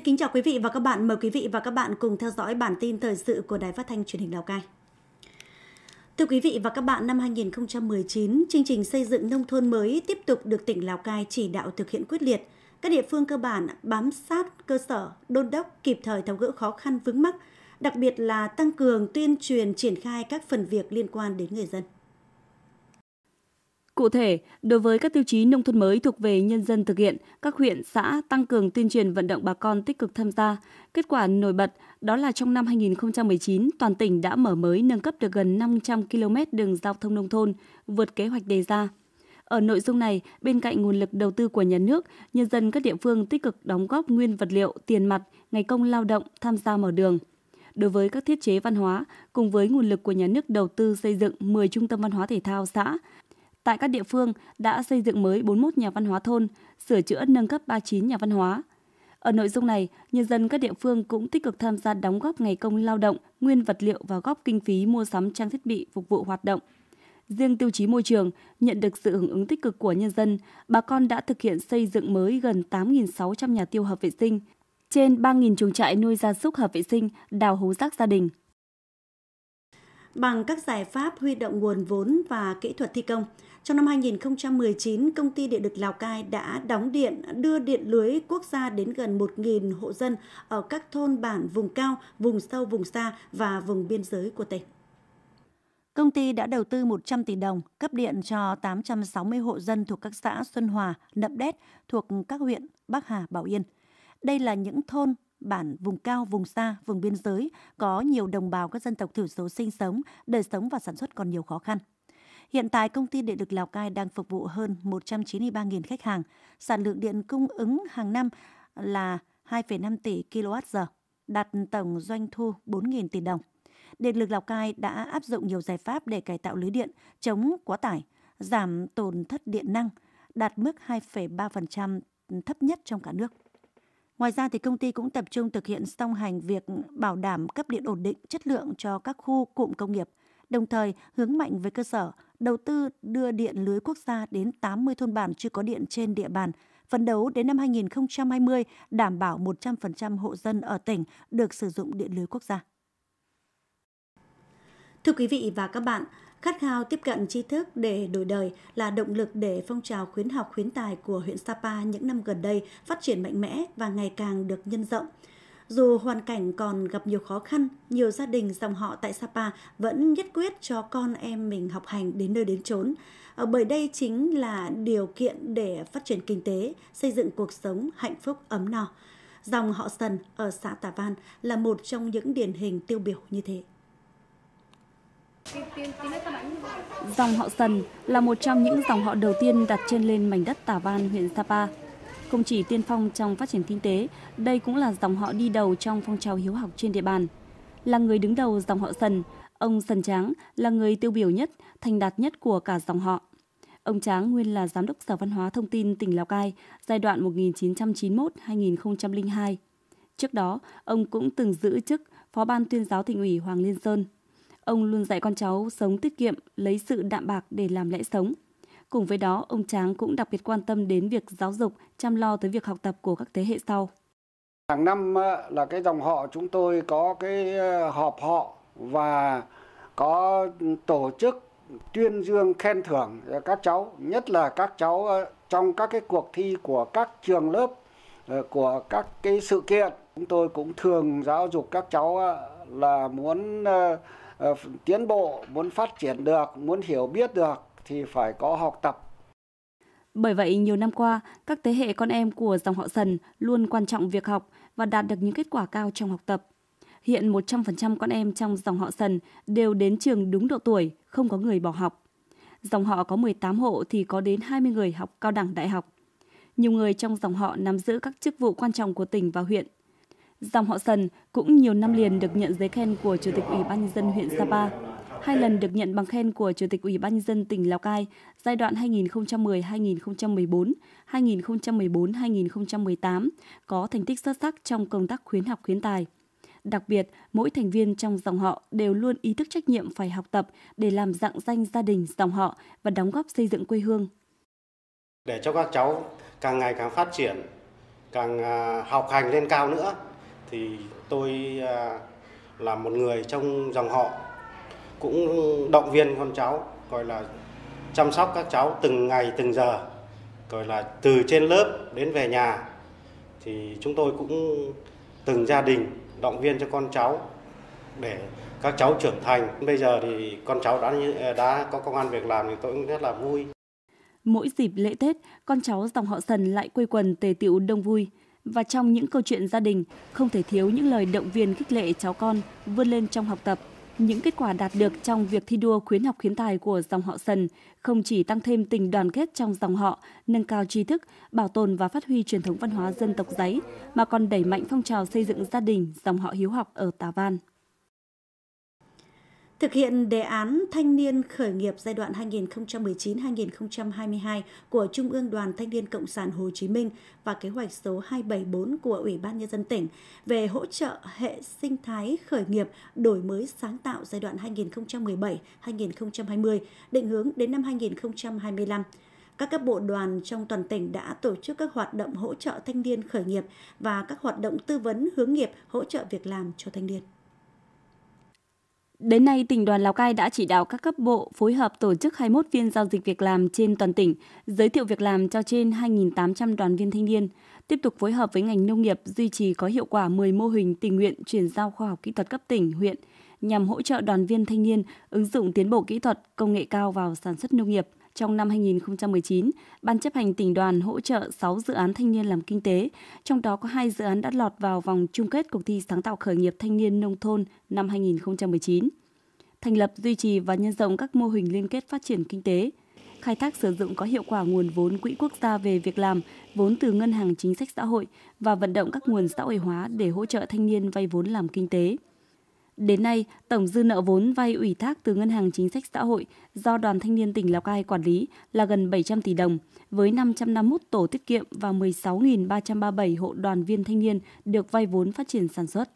Xin kính chào quý vị và các bạn. Mời quý vị và các bạn cùng theo dõi bản tin thời sự của Đài Phát thanh Truyền hình Lào Cai. Thưa quý vị và các bạn, năm 2019, chương trình xây dựng nông thôn mới tiếp tục được tỉnh Lào Cai chỉ đạo thực hiện quyết liệt. Các địa phương cơ bản bám sát cơ sở, đôn đốc kịp thời tháo gỡ khó khăn vướng mắc, đặc biệt là tăng cường tuyên truyền triển khai các phần việc liên quan đến người dân. Cụ thể, đối với các tiêu chí nông thôn mới thuộc về nhân dân thực hiện, các huyện, xã tăng cường tuyên truyền vận động bà con tích cực tham gia. Kết quả nổi bật đó là trong năm 2019, toàn tỉnh đã mở mới nâng cấp được gần 500 km đường giao thông nông thôn, vượt kế hoạch đề ra. Ở nội dung này, bên cạnh nguồn lực đầu tư của nhà nước, nhân dân các địa phương tích cực đóng góp nguyên vật liệu, tiền mặt, ngày công lao động tham gia mở đường. Đối với các thiết chế văn hóa, cùng với nguồn lực của nhà nước đầu tư xây dựng 10 trung tâm văn hóa thể thao xã, Tại các địa phương đã xây dựng mới 41 nhà văn hóa thôn, sửa chữa nâng cấp 39 nhà văn hóa. Ở nội dung này, nhân dân các địa phương cũng tích cực tham gia đóng góp ngày công lao động, nguyên vật liệu và góp kinh phí mua sắm trang thiết bị phục vụ hoạt động. Riêng tiêu chí môi trường nhận được sự hưởng ứng tích cực của nhân dân, bà con đã thực hiện xây dựng mới gần 8.600 nhà tiêu hợp vệ sinh, trên 3.000 chuồng trại nuôi gia súc hợp vệ sinh, đào hố rác gia đình bằng các giải pháp huy động nguồn vốn và kỹ thuật thi công. Trong năm 2019, công ty điện lực Lào Cai đã đóng điện, đưa điện lưới quốc gia đến gần 1.000 hộ dân ở các thôn bản vùng cao, vùng sâu, vùng xa và vùng biên giới của tỉnh. Công ty đã đầu tư 100 tỷ đồng cấp điện cho 860 hộ dân thuộc các xã Xuân Hòa, Nậm Đét thuộc các huyện Bắc Hà, Bảo Yên. Đây là những thôn bản vùng cao, vùng xa, vùng biên giới có nhiều đồng bào các dân tộc thiểu số sinh sống, đời sống và sản xuất còn nhiều khó khăn. Hiện tại, công ty điện lực Lào Cai đang phục vụ hơn 193.000 khách hàng. Sản lượng điện cung ứng hàng năm là 2,5 tỷ kWh, đạt tổng doanh thu 4.000 tỷ đồng. Điện lực Lào Cai đã áp dụng nhiều giải pháp để cải tạo lưới điện, chống quá tải, giảm tổn thất điện năng, đạt mức 2,3% thấp nhất trong cả nước. Ngoài ra thì công ty cũng tập trung thực hiện song hành việc bảo đảm cấp điện ổn định chất lượng cho các khu cụm công nghiệp, đồng thời hướng mạnh về cơ sở, đầu tư đưa điện lưới quốc gia đến 80 thôn bản chưa có điện trên địa bàn, phấn đấu đến năm 2020 đảm bảo 100% hộ dân ở tỉnh được sử dụng điện lưới quốc gia. Thưa quý vị và các bạn, Khát khao tiếp cận tri thức để đổi đời là động lực để phong trào khuyến học khuyến tài của huyện Sapa những năm gần đây phát triển mạnh mẽ và ngày càng được nhân rộng. Dù hoàn cảnh còn gặp nhiều khó khăn, nhiều gia đình dòng họ tại Sapa vẫn nhất quyết cho con em mình học hành đến nơi đến chốn. Ờ, bởi đây chính là điều kiện để phát triển kinh tế, xây dựng cuộc sống hạnh phúc ấm no. Dòng họ Sần ở xã Tà Van là một trong những điển hình tiêu biểu như thế. Dòng họ Sần là một trong những dòng họ đầu tiên đặt chân lên mảnh đất Tả Văn, huyện Sapa. Không chỉ tiên phong trong phát triển kinh tế, đây cũng là dòng họ đi đầu trong phong trào hiếu học trên địa bàn. Là người đứng đầu dòng họ Sần, ông Sần Tráng là người tiêu biểu nhất, thành đạt nhất của cả dòng họ. Ông Tráng nguyên là Giám đốc Sở Văn hóa Thông tin tỉnh Lào Cai giai đoạn 1991-2002. Trước đó, ông cũng từng giữ chức Phó ban tuyên giáo tỉnh ủy Hoàng Liên Sơn. Ông luôn dạy con cháu sống tiết kiệm, lấy sự đạm bạc để làm lẽ sống. Cùng với đó, ông Tráng cũng đặc biệt quan tâm đến việc giáo dục, chăm lo tới việc học tập của các thế hệ sau. Hàng năm ờ, là cái dòng họ chúng tôi có cái ờ, họp họ và có tổ chức tuyên dương khen thưởng các cháu, nhất là các cháu ờ, trong các cái cuộc thi của các trường lớp của các cái sự kiện. Chúng tôi cũng thường giáo dục các cháu là muốn Ờ, tiến bộ, muốn phát triển được, muốn hiểu biết được thì phải có học tập. Bởi vậy, nhiều năm qua, các thế hệ con em của dòng họ Sần luôn quan trọng việc học và đạt được những kết quả cao trong học tập. Hiện 100% con em trong dòng họ Sần đều đến trường đúng độ tuổi, không có người bỏ học. Dòng họ có 18 hộ thì có đến 20 người học cao đẳng đại học. Nhiều người trong dòng họ nắm giữ các chức vụ quan trọng của tỉnh và huyện Dòng họ Sần cũng nhiều năm liền được nhận giấy khen của Chủ tịch Ủy ban nhân dân huyện Sapa. Hai lần được nhận bằng khen của Chủ tịch Ủy ban nhân dân tỉnh Lào Cai giai đoạn 2010-2014, 2014-2018 có thành tích xuất sắc trong công tác khuyến học khuyến tài. Đặc biệt, mỗi thành viên trong dòng họ đều luôn ý thức trách nhiệm phải học tập để làm dạng danh gia đình dòng họ và đóng góp xây dựng quê hương. Để cho các cháu càng ngày càng phát triển, càng à, học hành lên cao nữa thì tôi à, là một người trong dòng họ cũng động viên con cháu gọi là chăm sóc các cháu từng ngày từng giờ gọi là từ trên lớp đến về nhà thì chúng tôi cũng từng gia đình động viên cho con cháu để các cháu trưởng thành. Bây giờ thì con cháu đã đã có công an việc làm thì tôi cũng rất là vui. Mỗi dịp lễ Tết, con cháu dòng họ Sần lại quây quần tề tiệu đông vui. Và trong những câu chuyện gia đình, không thể thiếu những lời động viên khích lệ cháu con vươn lên trong học tập. Những kết quả đạt được trong việc thi đua khuyến học khuyến tài của dòng họ Sần không chỉ tăng thêm tình đoàn kết trong dòng họ, nâng cao tri thức, bảo tồn và phát huy truyền thống văn hóa dân tộc giấy, mà còn đẩy mạnh phong trào xây dựng gia đình dòng họ hiếu học ở Tà Văn. Thực hiện đề án thanh niên khởi nghiệp giai đoạn 2019-2022 của Trung ương Đoàn Thanh niên Cộng sản Hồ Chí Minh và kế hoạch số 274 của Ủy ban Nhân dân tỉnh về hỗ trợ hệ sinh thái khởi nghiệp đổi mới sáng tạo giai đoạn 2017-2020, định hướng đến năm 2025 các cấp bộ đoàn trong toàn tỉnh đã tổ chức các hoạt động hỗ trợ thanh niên khởi nghiệp và các hoạt động tư vấn hướng nghiệp hỗ trợ việc làm cho thanh niên. Đến nay, tỉnh đoàn Lào Cai đã chỉ đạo các cấp bộ phối hợp tổ chức 21 phiên giao dịch việc làm trên toàn tỉnh, giới thiệu việc làm cho trên 2.800 đoàn viên thanh niên, tiếp tục phối hợp với ngành nông nghiệp duy trì có hiệu quả 10 mô hình tình nguyện chuyển giao khoa học kỹ thuật cấp tỉnh, huyện nhằm hỗ trợ đoàn viên thanh niên ứng dụng tiến bộ kỹ thuật, công nghệ cao vào sản xuất nông nghiệp – trong năm 2019, Ban chấp hành tỉnh đoàn hỗ trợ 6 dự án thanh niên làm kinh tế, trong đó có 2 dự án đã lọt vào vòng chung kết cuộc thi sáng tạo khởi nghiệp thanh niên nông thôn năm 2019. Thành lập, duy trì và nhân rộng các mô hình liên kết phát triển kinh tế, khai thác sử dụng có hiệu quả nguồn vốn quỹ quốc gia về việc làm, vốn từ ngân hàng chính sách xã hội và vận động các nguồn xã hội hóa để hỗ trợ thanh niên vay vốn làm kinh tế. Đến nay, tổng dư nợ vốn vay ủy thác từ Ngân hàng Chính sách Xã hội do Đoàn Thanh niên tỉnh Lào Cai quản lý là gần 700 tỷ đồng, với 551 tổ tiết kiệm và 16.337 hộ đoàn viên thanh niên được vay vốn phát triển sản xuất.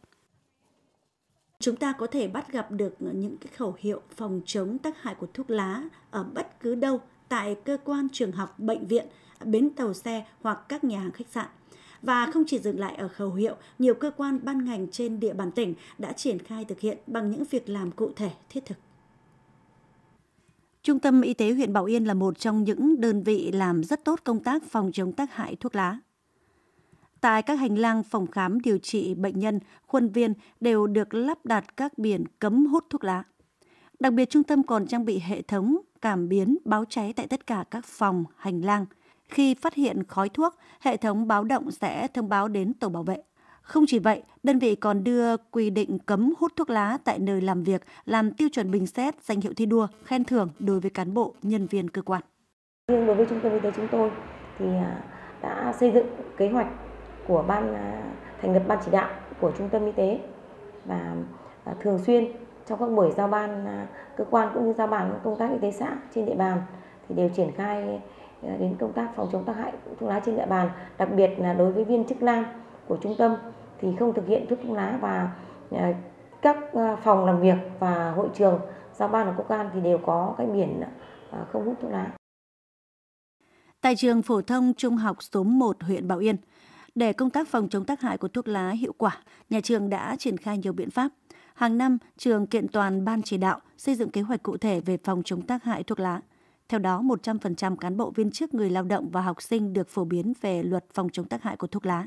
Chúng ta có thể bắt gặp được những cái khẩu hiệu phòng chống tác hại của thuốc lá ở bất cứ đâu, tại cơ quan, trường học, bệnh viện, bến tàu xe hoặc các nhà hàng khách sạn – và không chỉ dừng lại ở khẩu hiệu, nhiều cơ quan ban ngành trên địa bàn tỉnh đã triển khai thực hiện bằng những việc làm cụ thể thiết thực. Trung tâm Y tế huyện Bảo Yên là một trong những đơn vị làm rất tốt công tác phòng chống tác hại thuốc lá. Tại các hành lang phòng khám điều trị bệnh nhân, khuôn viên đều được lắp đặt các biển cấm hút thuốc lá. Đặc biệt, trung tâm còn trang bị hệ thống cảm biến báo cháy tại tất cả các phòng, hành lang – khi phát hiện khói thuốc, hệ thống báo động sẽ thông báo đến tổ bảo vệ. Không chỉ vậy, đơn vị còn đưa quy định cấm hút thuốc lá tại nơi làm việc làm tiêu chuẩn bình xét danh hiệu thi đua, khen thưởng đối với cán bộ, nhân viên cơ quan. Riêng đối với trung tâm y tế chúng tôi thì à, đã xây dựng kế hoạch của ban à, thành lập ban chỉ đạo của trung tâm y tế và à, thường xuyên trong các buổi giao ban cơ quan cũng như giao ban công tác y tế xã trên địa bàn thì đều triển khai đến công tác phòng chống tác hại thuốc lá trên địa bàn đặc biệt là đối với viên chức nam của trung tâm thì không thực hiện thuốc lá và à, các à, phòng làm việc và hội trường giao ban của công an thì đều có cái biển à, không hút thuốc lá. Tại trường phổ thông trung học số 1 huyện Bảo Yên, để công tác phòng chống tác hại của thuốc lá hiệu quả, nhà trường đã triển khai nhiều biện pháp. Hàng năm, trường kiện toàn ban chỉ đạo xây dựng kế hoạch cụ thể về phòng chống tác hại thuốc lá. Theo đó, 100% cán bộ viên chức người lao động và học sinh được phổ biến về luật phòng chống tác hại của thuốc lá,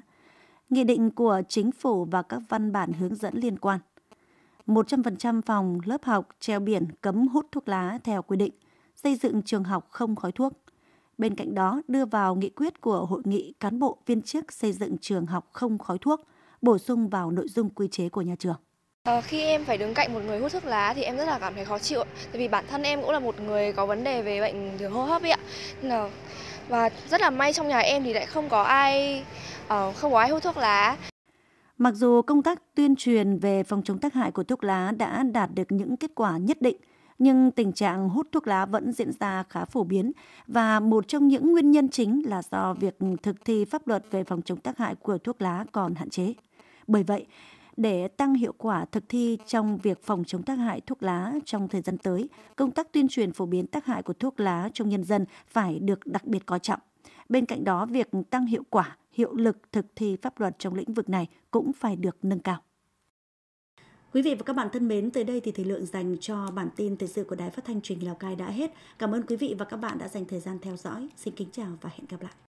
nghị định của chính phủ và các văn bản hướng dẫn liên quan. 100% phòng lớp học treo biển cấm hút thuốc lá theo quy định, xây dựng trường học không khói thuốc. Bên cạnh đó, đưa vào nghị quyết của hội nghị cán bộ viên chức xây dựng trường học không khói thuốc, bổ sung vào nội dung quy chế của nhà trường. Ờ, khi em phải đứng cạnh một người hút thuốc lá thì em rất là cảm thấy khó chịu Tại vì bản thân em cũng là một người có vấn đề về bệnh đường hô hấp ấy ạ Và rất là may trong nhà em thì lại không có ai ờ, không có ai hút thuốc lá Mặc dù công tác tuyên truyền về phòng chống tác hại của thuốc lá đã đạt được những kết quả nhất định, nhưng tình trạng hút thuốc lá vẫn diễn ra khá phổ biến và một trong những nguyên nhân chính là do việc thực thi pháp luật về phòng chống tác hại của thuốc lá còn hạn chế. Bởi vậy, để tăng hiệu quả thực thi trong việc phòng chống tác hại thuốc lá trong thời gian tới, công tác tuyên truyền phổ biến tác hại của thuốc lá trong nhân dân phải được đặc biệt coi trọng. Bên cạnh đó, việc tăng hiệu quả, hiệu lực thực thi pháp luật trong lĩnh vực này cũng phải được nâng cao. Quý vị và các bạn thân mến, tới đây thì thời lượng dành cho bản tin thời sự của Đài Phát thanh Truyền Hình Lào Cai đã hết. Cảm ơn quý vị và các bạn đã dành thời gian theo dõi. Xin kính chào và hẹn gặp lại.